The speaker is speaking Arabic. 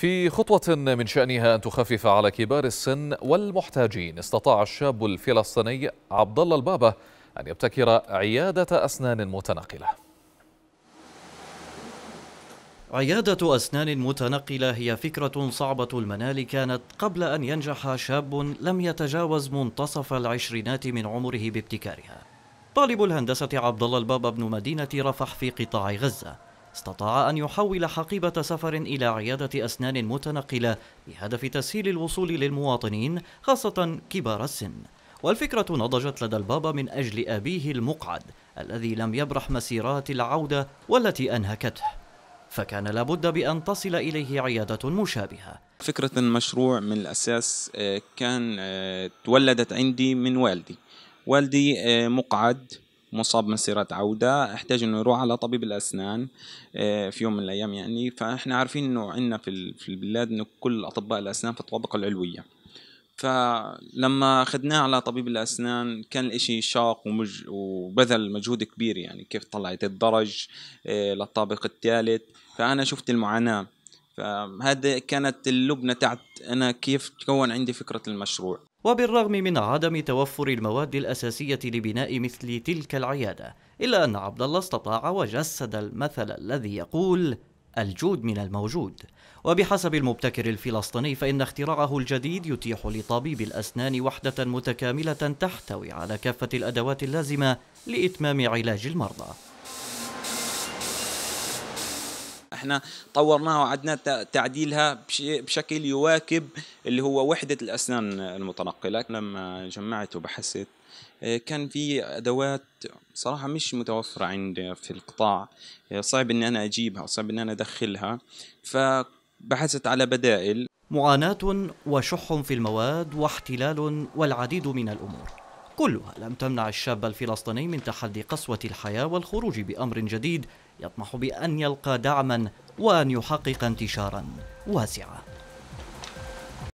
في خطوة من شأنها أن تخفف على كبار السن والمحتاجين استطاع الشاب الفلسطيني عبد الله البابا أن يبتكر عيادة أسنان متنقلة عيادة أسنان متنقلة هي فكرة صعبة المنال كانت قبل أن ينجح شاب لم يتجاوز منتصف العشرينات من عمره بابتكارها طالب الهندسة عبد الله البابا بن مدينة رفح في قطاع غزة استطاع أن يحول حقيبة سفر إلى عيادة أسنان متنقلة بهدف تسهيل الوصول للمواطنين خاصة كبار السن والفكرة نضجت لدى البابا من أجل أبيه المقعد الذي لم يبرح مسيرات العودة والتي أنهكته فكان لابد بأن تصل إليه عيادة مشابهة فكرة المشروع من الأساس آه، كان آه، تولدت عندي من والدي والدي آه، مقعد مصاب من عودة احتاج انه يروح على طبيب الاسنان آه، في يوم من الايام يعني فاحنا عارفين انه عندنا في البلاد انه كل اطباء الاسنان في الطبقة العلويه فلما اخذناه على طبيب الاسنان كان الاشي شاق ومج وبذل مجهود كبير يعني كيف طلعت الدرج آه، للطابق الثالث فانا شفت المعاناه فهذا كانت اللبنه تاعت انا كيف تكون عندي فكره المشروع وبالرغم من عدم توفر المواد الأساسية لبناء مثل تلك العيادة إلا أن عبد الله استطاع وجسد المثل الذي يقول الجود من الموجود وبحسب المبتكر الفلسطيني فإن اختراعه الجديد يتيح لطبيب الأسنان وحدة متكاملة تحتوي على كافة الأدوات اللازمة لإتمام علاج المرضى احنا طورناها وعدنا تعديلها بشكل يواكب اللي هو وحدة الأسنان المتنقلة لما جمعت وبحثت آه، كان في أدوات صراحة مش متوفرة عندي في القطاع آه، صعب أني أنا أجيبها صعب أني أنا أدخلها فبحثت على بدائل معاناة وشح في المواد واحتلال والعديد من الأمور كلها لم تمنع الشاب الفلسطيني من تحدي قسوة الحياة والخروج بأمر جديد يطمح بأن يلقى دعما وأن يحقق انتشارا واسعا